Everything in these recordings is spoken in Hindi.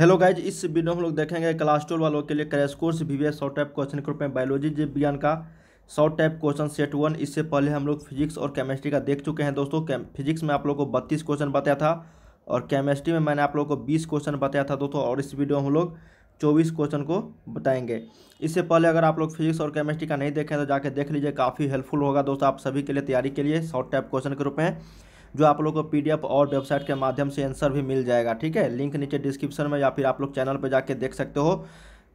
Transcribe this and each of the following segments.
हेलो गाइज इस वीडियो में हम लोग देखेंगे क्लास ट्वेल्व वालों के लिए crash course V VVS short type question के रूप में बायोलॉजी जीव विज्ञान का short type question set one इससे पहले हम लोग फिजिक्स और केमिस्ट्री का देख चुके हैं दोस्तों फिजिक्स में आप लोग को बत्तीस क्वेश्चन बताया था और केमिस्ट्री में मैंने आप लोग को बीस क्वेश्चन बताया था दोस्तों और इस वीडियो में हम लोग चौबीस क्वेश्चन को बताएंगे इससे पहले अगर आप लोग फिजिक्स और केमिस्ट्री का नहीं देखें तो जाके देख लीजिए काफ़ी हेल्पफुल होगा दोस्तों आप सभी के लिए तैयारी के लिए शॉर्ट टाइप क्वेश्चन के रूप में जो आप लोग को पीडीएफ और वेबसाइट के माध्यम से आंसर भी मिल जाएगा ठीक है लिंक नीचे डिस्क्रिप्शन में या फिर आप लोग चैनल पर जाके देख सकते हो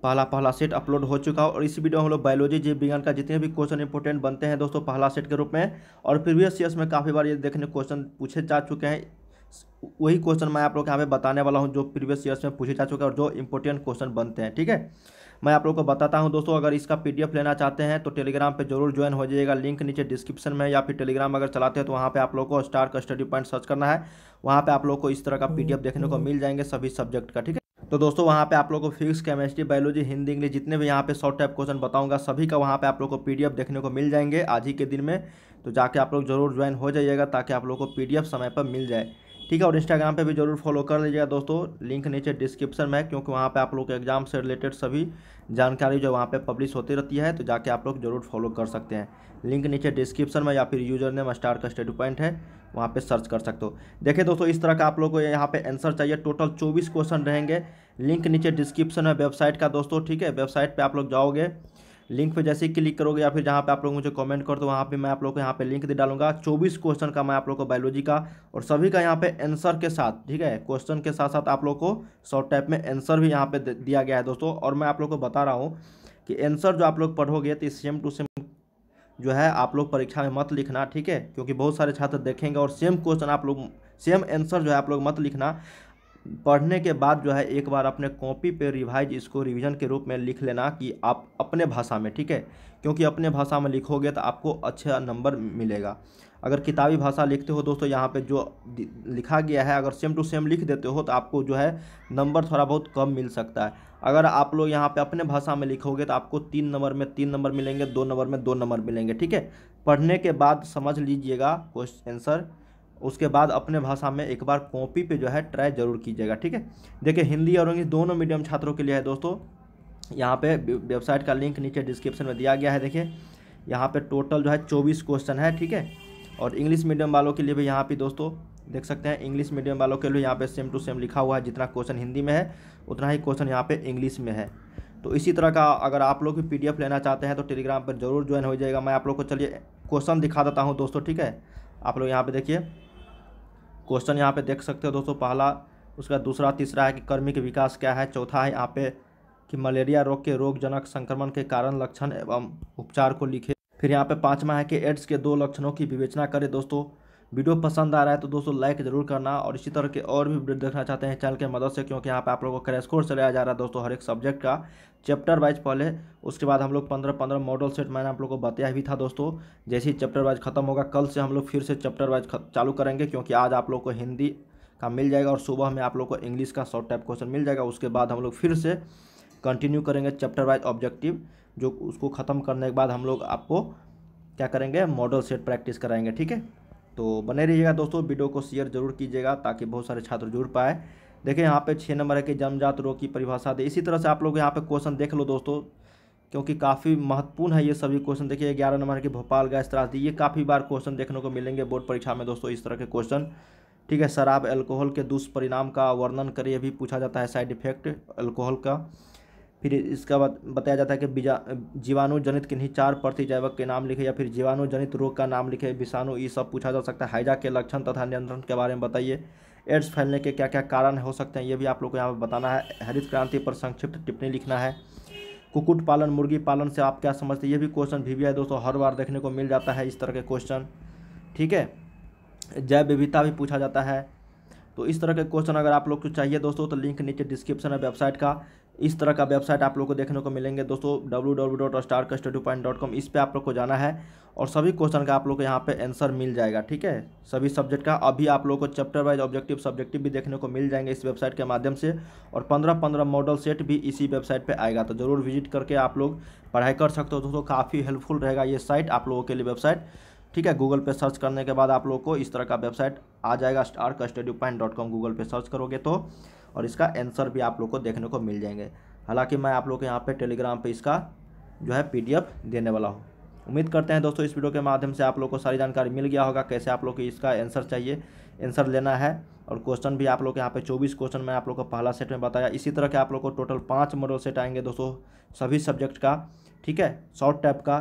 पहला पहला सेट अपलोड हो चुका हो और इस वीडियो में हम लोग बायोलॉजी जीव विज्ञान का जितने भी क्वेश्चन इंपोर्टेंट बनते हैं दोस्तों पहला सेट के रूप में और प्रीवियस ईयर्स में काफ़ी बार ये देखने क्वेश्चन पूछे जा चुके हैं वही क्वेश्चन मैं आप लोग यहाँ पे बताने वाला हूँ जो प्रीवियस ईयर्स में पूछे जा चुके हैं और जो इंपॉर्टेंट क्वेश्चन बनते हैं ठीक है मैं आप लोग को बताता हूँ दोस्तों अगर इसका पीडीएफ लेना चाहते हैं तो टेलीग्राम पे जरूर ज्वाइन हो जाइएगा लिंक नीचे डिस्क्रिप्शन में या फिर टेलीग्राम अगर चलाते हैं तो वहाँ पर आप लोग को स्टार का स्टडी पॉइंट सर्च करना है वहाँ पे आप लोग को इस तरह का पीडीएफ देखने को मिल जाएंगे सभी सब्जेक्ट का ठीक है तो दोस्तों वहाँ पे आप लोग को physics chemistry biology Hindi English जितने भी यहाँ पे शॉर्ट टाइप क्वेश्चन बताऊंगा सभी का वहाँ पे आप लोग को पीडीएफ देखने को मिल जाएंगे आज ही के दिन में तो जाके आप लोग जरूर ज्वाइन हो जाइएगा ताकि आप लोग को पीडीएफ समय पर मिल जाए ठीक है और इंस्टाग्राम पे भी जरूर फॉलो कर लीजिएगा दोस्तों लिंक नीचे डिस्क्रिप्शन में है क्योंकि वहाँ पे आप लोग के एग्जाम से रिलेटेड सभी जानकारी जो वहाँ पे पब्लिश होती रहती है तो जाके आप लोग जरूर फॉलो कर सकते हैं लिंक नीचे डिस्क्रिप्शन में या फिर यूजर नेम स्टार का स्टेट पॉइंट है वहाँ पर सर्च कर सकते हो देखिए दोस्तों इस तरह का आप लोग को यहाँ पे आंसर चाहिए टोटल चौबीस क्वेश्चन रहेंगे लिंक नीचे डिस्क्रिप्शन में वेबसाइट का दोस्तों ठीक है वेबसाइट पर आप लोग जाओगे लिंक पे जैसे ही क्लिक करोगे या फिर जहाँ पे आप लोग मुझे कमेंट कर दो वहाँ पे मैं आप लोग को यहाँ पे लिंक दे डालूंगा 24 क्वेश्चन का मैं आप लोग को बायोलॉजी का और सभी का यहाँ पे आंसर के साथ ठीक है क्वेश्चन के साथ साथ आप लोग को शॉर्ट टाइप में आंसर भी यहाँ पे दिया गया है दोस्तों और मैं आप लोग को बता रहा हूँ कि एंसर जो आप लोग पढ़ोगे तो सेम टू सेम जो है आप लोग परीक्षा में मत लिखना ठीक है क्योंकि बहुत सारे छात्र देखेंगे और सेम क्वेश्चन आप लोग सेम आंसर जो है आप लोग मत लिखना पढ़ने के बाद जो है एक बार अपने कॉपी पे रिवाइज इसको रिवीजन के रूप में लिख लेना कि आप अपने भाषा में ठीक है क्योंकि अपने भाषा में लिखोगे तो आपको अच्छा नंबर मिलेगा अगर किताबी भाषा लिखते हो दोस्तों यहाँ पे जो लिखा गया है अगर सेम टू सेम लिख देते हो तो आपको जो है नंबर थोड़ा बहुत कम मिल सकता है अगर आप लोग यहाँ पे अपने भाषा में लिखोगे तो आपको तीन नंबर में तीन नंबर मिलेंगे दो नंबर में दो नंबर मिलेंगे ठीक है पढ़ने के बाद समझ लीजिएगा क्वेश्चन आंसर उसके बाद अपने भाषा में एक बार कॉपी पे जो है ट्राई जरूर कीजिएगा ठीक है देखिए हिंदी और इंग्लिश दोनों मीडियम छात्रों के लिए है दोस्तों यहाँ पे वेबसाइट का लिंक नीचे डिस्क्रिप्शन में दिया गया है देखिए यहाँ पे टोटल जो है चौबीस क्वेश्चन है ठीक है और इंग्लिश मीडियम वालों के लिए भी यहाँ पे दोस्तों देख सकते हैं इंग्लिश मीडियम वालों के लिए यहाँ पे सेम टू सेम लिखा हुआ है जितना क्वेश्चन हिंदी में है उतना ही क्वेश्चन यहाँ पे इंग्लिश में है तो इसी तरह का अगर आप लोग भी पी लेना चाहते हैं तो टेलीग्राम पर जरूर ज्वाइन हो जाएगा मैं आप लोग को चलिए क्वेश्चन दिखा देता हूँ दोस्तों ठीक है आप लोग यहाँ पर देखिए क्वेश्चन यहाँ पे देख सकते हो दोस्तों पहला उसका दूसरा तीसरा है कि कर्मी के विकास क्या है चौथा है यहाँ पे कि मलेरिया रोग के रोगजनक संक्रमण के कारण लक्षण एवं उपचार को लिखे फिर यहाँ पे पाँचवा है कि एड्स के दो लक्षणों की विवेचना करें दोस्तों वीडियो पसंद आ रहा है तो दोस्तों लाइक जरूर करना और इसी तरह के और भी वीडियो देखना चाहते हैं चैनल के मदद से क्योंकि यहाँ पे आप लोगों को क्रैश कोर्स चलाया जा रहा है दोस्तों हर एक सब्जेक्ट का चैप्टर वाइज पहले उसके बाद हम लोग पंद्रह पंद्रह मॉडल सेट मैंने आप लोग को बताया भी था दोस्तों जैसे ही चैप्टर वाइज खत्म होगा कल से हम लोग फिर से चैप्टर वाइज चालू करेंगे क्योंकि आज आप लोग को हिंदी का मिल जाएगा और सुबह में आप लोग को इंग्लिश का शॉर्ट टाइप क्वेश्चन मिल जाएगा उसके बाद हम लोग फिर से कंटिन्यू करेंगे चैप्टर वाइज ऑब्जेक्टिव जो उसको ख़त्म करने के बाद हम लोग आपको क्या करेंगे मॉडल सेट प्रैक्टिस कराएंगे ठीक है तो बने रहिएगा दोस्तों वीडियो को शेयर जरूर कीजिएगा ताकि बहुत सारे छात्र जुड़ पाए देखें यहाँ पे छः नंबर है कि जमजात रोग की परिभाषा दे इसी तरह से आप लोग यहाँ पे क्वेश्चन देख लो दोस्तों क्योंकि काफ़ी महत्वपूर्ण है ये सभी क्वेश्चन देखिए ग्यारह नंबर कि भोपाल गैस त्रासदी ये काफ़ी बार क्वेश्चन देखने को मिलेंगे बोर्ड परीक्षा में दोस्तों इस तरह के क्वेश्चन ठीक है शराब एल्कोहल के दुष्परिणाम का वर्णन करिए भी पूछा जाता है साइड इफेक्ट एल्कोहल का फिर इसका बाद बताया जाता है कि बीजा जीवाणु जनित किन्हीं चार प्रतिजैवक के नाम लिखे या फिर जीवाणु जनित रोग का नाम लिखे विषाणु ये सब पूछा जा सकता है हैजा के लक्षण तथा नियंत्रण के बारे में बताइए एड्स फैलने के क्या क्या कारण हो सकते हैं ये भी आप लोग को यहाँ पर बताना है हरित क्रांति पर संक्षिप्त टिप्पणी लिखना है कुकुट पालन मुर्गी पालन से आप क्या समझते हैं ये भी क्वेश्चन भी, भी है दोस्तों हर बार देखने को मिल जाता है इस तरह के क्वेश्चन ठीक है जैव विविधता भी पूछा जाता है तो इस तरह के क्वेश्चन अगर आप लोग को चाहिए दोस्तों तो लिंक नीचे डिस्क्रिप्शन है वेबसाइट का इस तरह का वेबसाइट आप लोग को देखने को मिलेंगे दोस्तों W W dot dot star custody इस पर आप लोग को जाना है और सभी क्वेश्चन का आप लोग को यहाँ पे आंसर मिल जाएगा ठीक है सभी सब्जेक्ट का अभी आप लोग को चैप्टर वाइज ऑब्जेक्टिव सब्जेक्टिव भी देखने को मिल जाएंगे इस वेबसाइट के माध्यम से और पंद्रह पंद्रह मॉडल सेट भी इसी वेबसाइट पर आएगा तो ज़रूर विजिट करके आप लोग पढ़ाई कर सकते हो दोस्तों काफ़ी हेल्पफुल रहेगा ये साइट आप लोगों के लिए वेबसाइट ठीक है गूगल पे सर्च करने के बाद आप लोग को इस तरह का वेबसाइट आ जाएगा star custody point dot com Google पर सर्च करोगे तो और इसका आंसर भी आप लोग को देखने को मिल जाएंगे हालांकि मैं आप लोग को यहाँ पर टेलीग्राम पर इसका जो है पी देने वाला हूँ उम्मीद करते हैं दोस्तों इस वीडियो के माध्यम से आप लोग को सारी जानकारी मिल गया होगा कैसे आप लोग को इसका आंसर चाहिए आंसर लेना है और क्वेश्चन भी आप लोग के यहाँ पे 24 क्वेश्चन मैं आप लोग को पहला सेट में बताया इसी तरह के आप लोग को टोटल पाँच मॉडल सेट आएंगे दोस्तों सभी सब्जेक्ट का ठीक है शॉर्ट टाइप का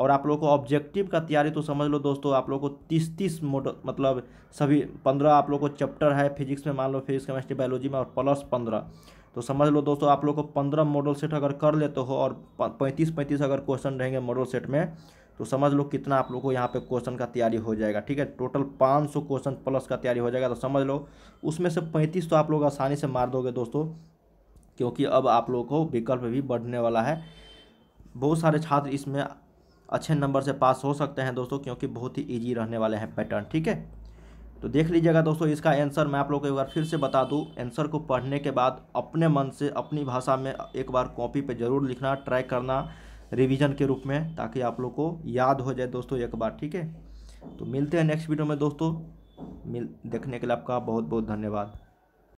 और आप लोग को ऑब्जेक्टिव का तैयारी तो समझ लो दोस्तों आप लोग को तीस तीस मोड मतलब सभी पंद्रह आप लोग को चैप्टर है फिजिक्स में मान लो फिजिक्स केमिस्ट्री बायोलॉजी में और प्लस पंद्रह तो समझ लो दोस्तों आप लोग को पंद्रह मॉडल सेट अगर कर लेते हो और पैंतीस पैंतीस अगर क्वेश्चन रहेंगे मॉडल सेट में तो समझ लो कितना आप लोग को यहाँ पे क्वेश्चन का तैयारी हो जाएगा ठीक है टोटल 500 क्वेश्चन प्लस का तैयारी हो जाएगा तो समझ लो उसमें से 35 तो आप लोग आसानी से मार दोगे दोस्तों क्योंकि अब आप लोग को विकल्प भी बढ़ने वाला है बहुत सारे छात्र इसमें अच्छे नंबर से पास हो सकते हैं दोस्तों क्योंकि बहुत ही ईजी रहने वाले हैं पैटर्न ठीक है तो देख लीजिएगा दोस्तों इसका आंसर मैं आप लोग को एक बार फिर से बता दूं आंसर को पढ़ने के बाद अपने मन से अपनी भाषा में एक बार कॉपी पे ज़रूर लिखना ट्राई करना रिवीजन के रूप में ताकि आप लोग को याद हो जाए दोस्तों एक बार ठीक है तो मिलते हैं नेक्स्ट वीडियो में दोस्तों मिल देखने के लिए आपका बहुत बहुत धन्यवाद